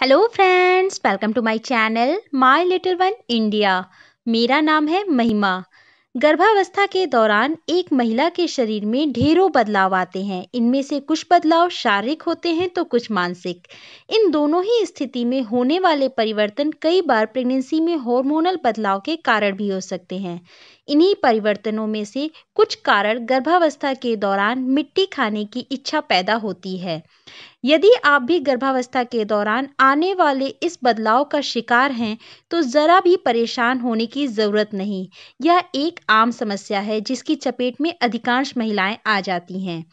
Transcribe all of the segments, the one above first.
hello friends welcome to my channel my little one India मेरा नाम है महिमा गर्भावस्था के दौरान एक महिला के शरीर में ढेरों बदलाव आते हैं इनमें से कुछ बदलाव शारीरिक होते हैं तो कुछ मानसिक इन दोनों ही स्थिति में होने वाले परिवर्तन कई बार प्रेगनेंसी में हार्मोनल बदलाव के कारण भी हो सकते हैं इन्हीं परिवर्तनों में से कुछ कारण गर्भावस्था के दौरान मिट्टी खाने की इच्छा पैदा होती है यदि आप भी गर्भावस्था के दौरान आने वाले इस बदलाव का शिकार हैं तो ज़रा भी परेशान होने की ज़रूरत नहीं यह एक आम समस्या है जिसकी चपेट में अधिकांश महिलाएं आ जाती हैं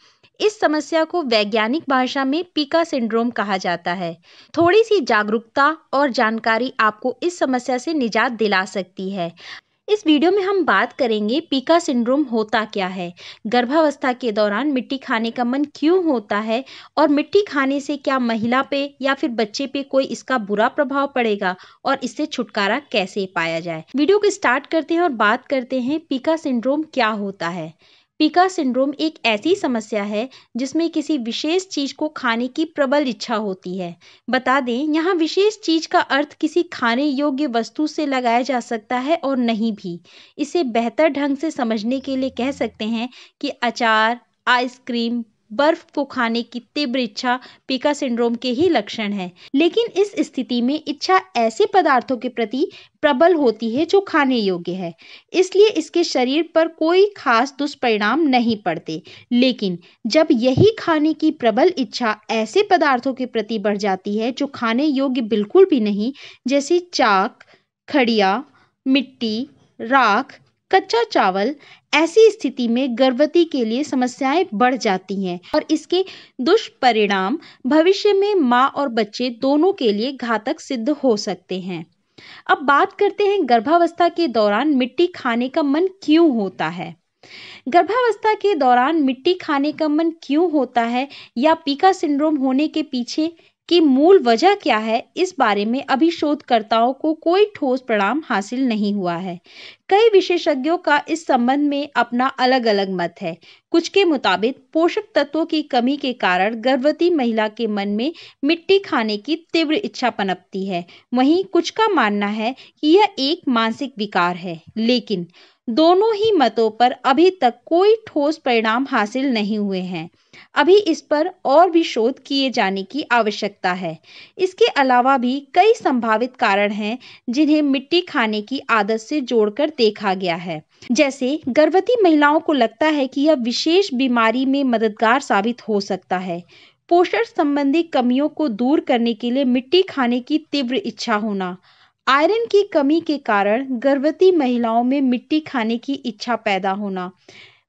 इस समस्या को वैज्ञानिक भाषा में पीका सिंड्रोम कहा जाता है थोड़ी सी जागरूकता और जानकारी आपको इस समस्या से निजात दिला सकती है इस वीडियो में हम बात करेंगे पीका सिंड्रोम होता क्या है गर्भावस्था के दौरान मिट्टी खाने का मन क्यों होता है और मिट्टी खाने से क्या महिला पे या फिर बच्चे पे कोई इसका बुरा प्रभाव पड़ेगा और इससे छुटकारा कैसे पाया जाए वीडियो को स्टार्ट करते हैं और बात करते हैं पीका सिंड्रोम क्या होता है पीका सिंड्रोम एक ऐसी समस्या है जिसमें किसी विशेष चीज को खाने की प्रबल इच्छा होती है बता दें यहाँ विशेष चीज का अर्थ किसी खाने योग्य वस्तु से लगाया जा सकता है और नहीं भी इसे बेहतर ढंग से समझने के लिए कह सकते हैं कि अचार आइसक्रीम बर्फ को खाने की तीव्र इच्छा पीका सिंड्रोम के ही लक्षण हैं लेकिन इस स्थिति में इच्छा ऐसे पदार्थों के प्रति प्रबल होती है जो खाने योग्य है इसलिए इसके शरीर पर कोई खास दुष्परिणाम नहीं पड़ते लेकिन जब यही खाने की प्रबल इच्छा ऐसे पदार्थों के प्रति बढ़ जाती है जो खाने योग्य बिल्कुल भी नहीं जैसे चाक खड़िया मिट्टी राख कच्चा चावल ऐसी स्थिति में गर्भवती के लिए समस्याएं बढ़ जाती हैं और इसके दुष्परिणाम भविष्य में माँ और बच्चे दोनों के लिए घातक सिद्ध हो सकते हैं अब बात करते हैं गर्भावस्था के दौरान मिट्टी खाने का मन क्यों होता है गर्भावस्था के दौरान मिट्टी खाने का मन क्यों होता है या पीका सिंड्रोम होने के पीछे की मूल वजह क्या है इस बारे में अभी शोधकर्ताओं को कोई ठोस परिणाम हासिल नहीं हुआ है कई विशेषज्ञों का इस संबंध में अपना अलग अलग मत है कुछ के मुताबिक पोषक तत्वों की कमी के कारण गर्भवती महिला के मन में मिट्टी खाने की तीव्र इच्छा पनपती है वहीं कुछ का मानना है कि यह एक मानसिक विकार है लेकिन दोनों ही मतों पर अभी तक कोई ठोस परिणाम हासिल नहीं हुए हैं अभी इस पर और भी शोध किए जाने की आवश्यकता है इसके अलावा भी कई संभावित कारण हैं जिन्हें मिट्टी खाने की आदत से जोड़कर देखा गया है जैसे गर्भवती महिलाओं को लगता है कि यह विशेष बीमारी में मददगार साबित हो सकता है पोषण संबंधी कमियों को दूर करने के लिए मिट्टी खाने की तीव्र इच्छा होना आयरन की कमी के कारण गर्भवती महिलाओं में मिट्टी खाने की इच्छा पैदा होना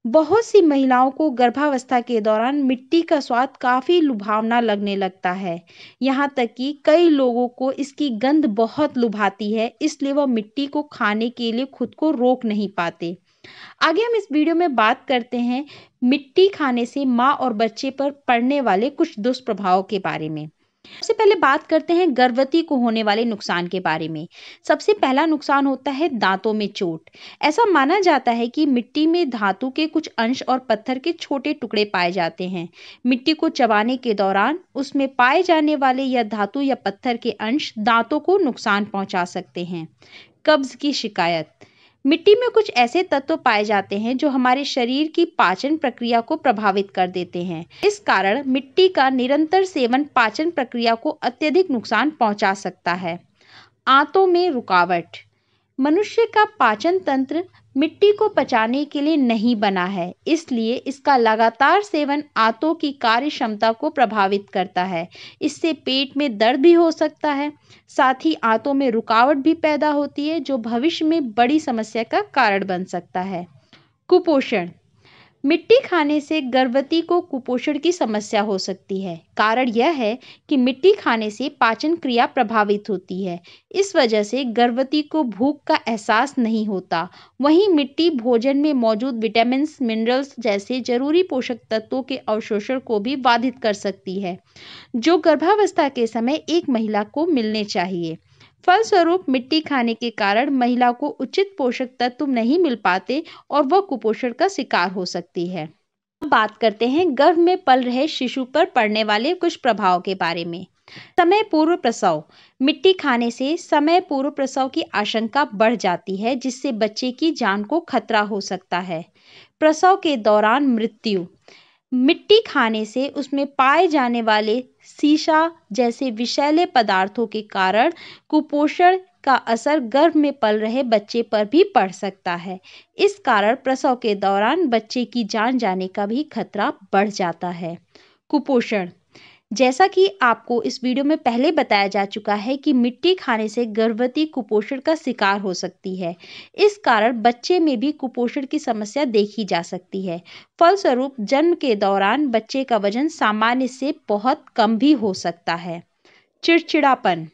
बहुत सी महिलाओं को गर्भावस्था के दौरान मिट्टी का स्वाद काफ़ी लुभावना लगने लगता है यहाँ तक कि कई लोगों को इसकी गंध बहुत लुभाती है इसलिए वह मिट्टी को खाने के लिए खुद को रोक नहीं पाते आगे हम इस वीडियो में बात करते हैं मिट्टी खाने से माँ और बच्चे पर पड़ने वाले कुछ दुष्प्रभाव के बारे में सबसे पहले बात करते हैं गर्भवती को होने वाले नुकसान के बारे में सबसे पहला नुकसान होता है दांतों में चोट ऐसा माना जाता है कि मिट्टी में धातु के कुछ अंश और पत्थर के छोटे टुकड़े पाए जाते हैं मिट्टी को चबाने के दौरान उसमें पाए जाने वाले या धातु या पत्थर के अंश दांतों को नुकसान पहुंचा सकते हैं कब्ज की शिकायत मिट्टी में कुछ ऐसे तत्व पाए जाते हैं जो हमारे शरीर की पाचन प्रक्रिया को प्रभावित कर देते हैं इस कारण मिट्टी का निरंतर सेवन पाचन प्रक्रिया को अत्यधिक नुकसान पहुंचा सकता है आंतों में रुकावट मनुष्य का पाचन तंत्र मिट्टी को पचाने के लिए नहीं बना है इसलिए इसका लगातार सेवन आंतों की कार्य क्षमता को प्रभावित करता है इससे पेट में दर्द भी हो सकता है साथ ही आंतों में रुकावट भी पैदा होती है जो भविष्य में बड़ी समस्या का कारण बन सकता है कुपोषण मिट्टी खाने से गर्भवती को कुपोषण की समस्या हो सकती है कारण यह है कि मिट्टी खाने से पाचन क्रिया प्रभावित होती है इस वजह से गर्भवती को भूख का एहसास नहीं होता वहीं मिट्टी भोजन में मौजूद विटामिन मिनरल्स जैसे जरूरी पोषक तत्वों के अवशोषण को भी बाधित कर सकती है जो गर्भावस्था के समय एक महिला को मिलने चाहिए फलस्वरूप मिट्टी खाने के कारण महिला को उचित पोषक तत्व नहीं मिल पाते और वह कुपोषण का शिकार हो सकती है बात करते हैं गर्भ में पल रहे शिशु पर पड़ने वाले कुछ प्रभाव के बारे में समय पूर्व प्रसव मिट्टी खाने से समय पूर्व प्रसव की आशंका बढ़ जाती है जिससे बच्चे की जान को खतरा हो सकता है प्रसव के दौरान मृत्यु मिट्टी खाने से उसमें पाए जाने वाले शीशा जैसे विषैले पदार्थों के कारण कुपोषण का असर गर्भ में पल रहे बच्चे पर भी पड़ सकता है इस कारण प्रसव के दौरान बच्चे की जान जाने का भी खतरा बढ़ जाता है कुपोषण जैसा कि आपको इस वीडियो में पहले बताया जा चुका है कि मिट्टी खाने से गर्भवती कुपोषण का शिकार हो सकती है इस कारण बच्चे में भी कुपोषण की समस्या देखी जा सकती है फलस्वरूप जन्म के दौरान बच्चे का वजन सामान्य से बहुत कम भी हो सकता है चिड़चिड़ापन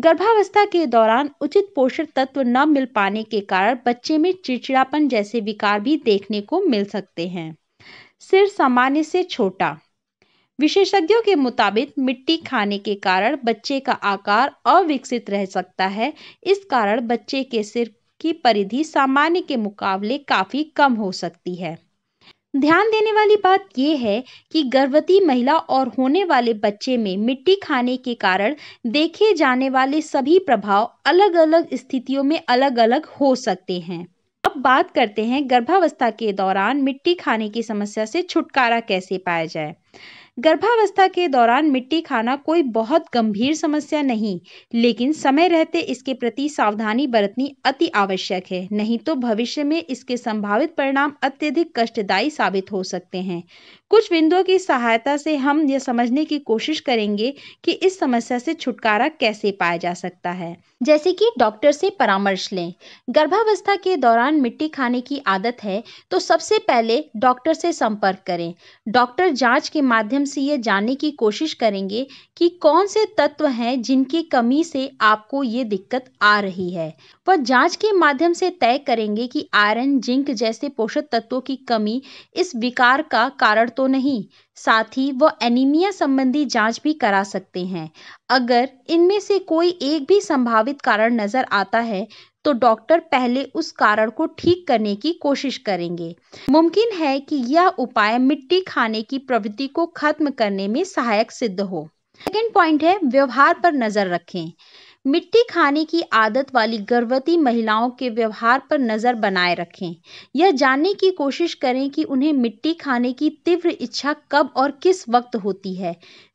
गर्भावस्था के दौरान उचित पोषण तत्व न मिल पाने के कारण बच्चे में चिड़चिड़ापन जैसे विकार भी देखने को मिल सकते हैं सिर सामान्य से छोटा विशेषज्ञों के मुताबिक मिट्टी खाने के कारण बच्चे का आकार अविकसित रह सकता है इस कारण बच्चे के सिर की परिधि सामान्य के मुकाबले काफी कम हो सकती है ध्यान देने वाली बात यह है कि गर्भवती महिला और होने वाले बच्चे में मिट्टी खाने के कारण देखे जाने वाले सभी प्रभाव अलग अलग स्थितियों में अलग अलग हो सकते हैं अब बात करते हैं गर्भावस्था के दौरान मिट्टी खाने की समस्या से छुटकारा कैसे पाया जाए गर्भावस्था के दौरान मिट्टी खाना कोई बहुत गंभीर समस्या नहीं लेकिन समय रहते इसके प्रति सावधानी बरतनी अति आवश्यक है नहीं तो भविष्य में इसके संभावित परिणाम अत्यधिक कष्टदायी साबित हो सकते हैं कुछ बिंदुओं की सहायता से हम यह समझने की कोशिश करेंगे कि इस समस्या से छुटकारा कैसे पाया जा सकता है जैसे कि डॉक्टर से परामर्श लें गर्भावस्था के दौरान मिट्टी खाने की आदत है तो सबसे पहले डॉक्टर से संपर्क करें डॉक्टर जांच के माध्यम माध्यम से ये जानने की कोशिश करेंगे कि कौन से तत्व हैं जिनकी कमी से आपको ये दिक्कत आ रही है वह जांच के माध्यम से तय करेंगे कि आयरन जिंक जैसे पोषक तत्वों की कमी इस विकार का कारण तो नहीं साथ ही वह एनीमिया संबंधी जांच भी करा सकते हैं अगर इनमें से कोई एक भी संभावित कारण नजर आता है तो डॉक्टर पहले उस कारण को ठीक करने की कोशिश करेंगे मुमकिन है कि यह उपाय मिट्टी खाने की प्रवृत्ति को खत्म करने में सहायक सिद्ध हो सेकेंड पॉइंट है व्यवहार पर नजर रखें मिट्टी खाने की आदत वाली गर्भवती महिलाओं के व्यवहार पर नज़र बनाए रखें यह जानने की कोशिश करें कि उन्हें मिट्टी खाने की तीव्र इच्छा कब और किस वक्त होती है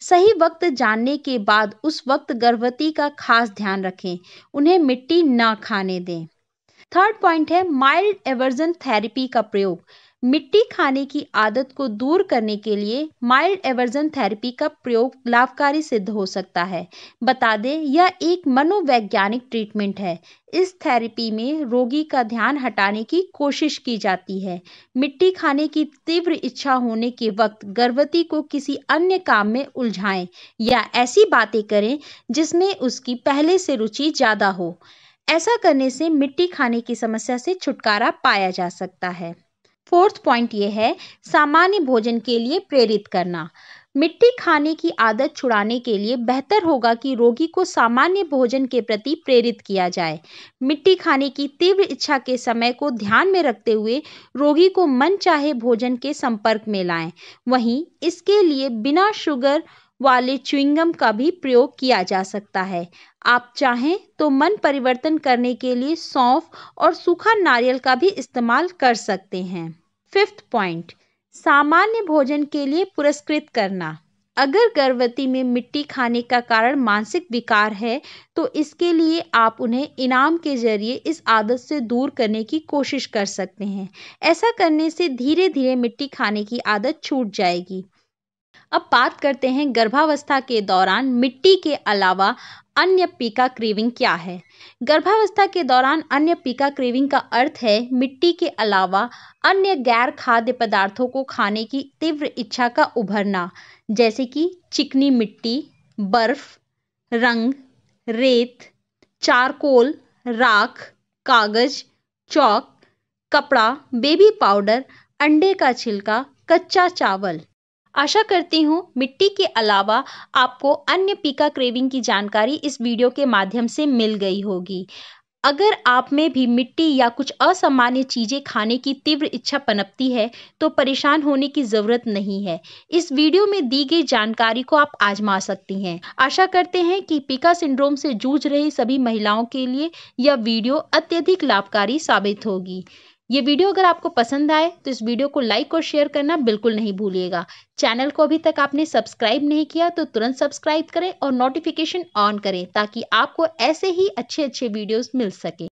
सही वक्त जानने के बाद उस वक्त गर्भवती का खास ध्यान रखें उन्हें मिट्टी न खाने दें थर्ड पॉइंट है माइल्ड एवर्जन थेरेपी का प्रयोग मिट्टी खाने की आदत को दूर करने के लिए माइल्ड एवर्जन थेरेपी का प्रयोग लाभकारी सिद्ध हो सकता है बता दें यह एक मनोवैज्ञानिक ट्रीटमेंट है इस थेरेपी में रोगी का ध्यान हटाने की कोशिश की जाती है मिट्टी खाने की तीव्र इच्छा होने के वक्त गर्भवती को किसी अन्य काम में उलझाएं या ऐसी बातें करें जिसमें उसकी पहले से रुचि ज़्यादा हो ऐसा करने से मिट्टी खाने की समस्या से छुटकारा पाया जा सकता है फोर्थ पॉइंट ये है सामान्य भोजन के लिए प्रेरित करना मिट्टी खाने की आदत छुड़ाने के लिए बेहतर होगा कि रोगी को सामान्य भोजन के प्रति प्रेरित किया जाए मिट्टी खाने की तीव्र इच्छा के समय को ध्यान में रखते हुए रोगी को मन चाहे भोजन के संपर्क में लाएं वहीं इसके लिए बिना शुगर वाले च्युइंगम का भी प्रयोग किया जा सकता है आप चाहें तो मन परिवर्तन करने के लिए सौंफ और सूखा नारियल का भी इस्तेमाल कर सकते हैं फिफ्थ पॉइंट सामान्य भोजन के लिए पुरस्कृत करना अगर गर्भवती में मिट्टी खाने का कारण मानसिक विकार है तो इसके लिए आप उन्हें इनाम के जरिए इस आदत से दूर करने की कोशिश कर सकते हैं ऐसा करने से धीरे धीरे मिट्टी खाने की आदत छूट जाएगी अब बात करते हैं गर्भावस्था के दौरान मिट्टी के अलावा अन्य पीका क्रीविंग क्या है गर्भावस्था के दौरान अन्य पीका क्रेविंग का अर्थ है मिट्टी के अलावा अन्य गैर खाद्य पदार्थों को खाने की तीव्र इच्छा का उभरना जैसे कि चिकनी मिट्टी बर्फ रंग रेत चारकोल राख कागज चौक कपड़ा बेबी पाउडर अंडे का छिलका कच्चा चावल आशा करती हूँ मिट्टी के अलावा आपको अन्य पीका क्रेविंग की जानकारी इस वीडियो के माध्यम से मिल गई होगी अगर आप में भी मिट्टी या कुछ असामान्य चीज़ें खाने की तीव्र इच्छा पनपती है तो परेशान होने की ज़रूरत नहीं है इस वीडियो में दी गई जानकारी को आप आजमा सकती हैं आशा करते हैं कि पिका सिंड्रोम से जूझ रही सभी महिलाओं के लिए यह वीडियो अत्यधिक लाभकारी साबित होगी ये वीडियो अगर आपको पसंद आए तो इस वीडियो को लाइक और शेयर करना बिल्कुल नहीं भूलिएगा चैनल को अभी तक आपने सब्सक्राइब नहीं किया तो तुरंत सब्सक्राइब करें और नोटिफिकेशन ऑन करें ताकि आपको ऐसे ही अच्छे अच्छे वीडियोस मिल सके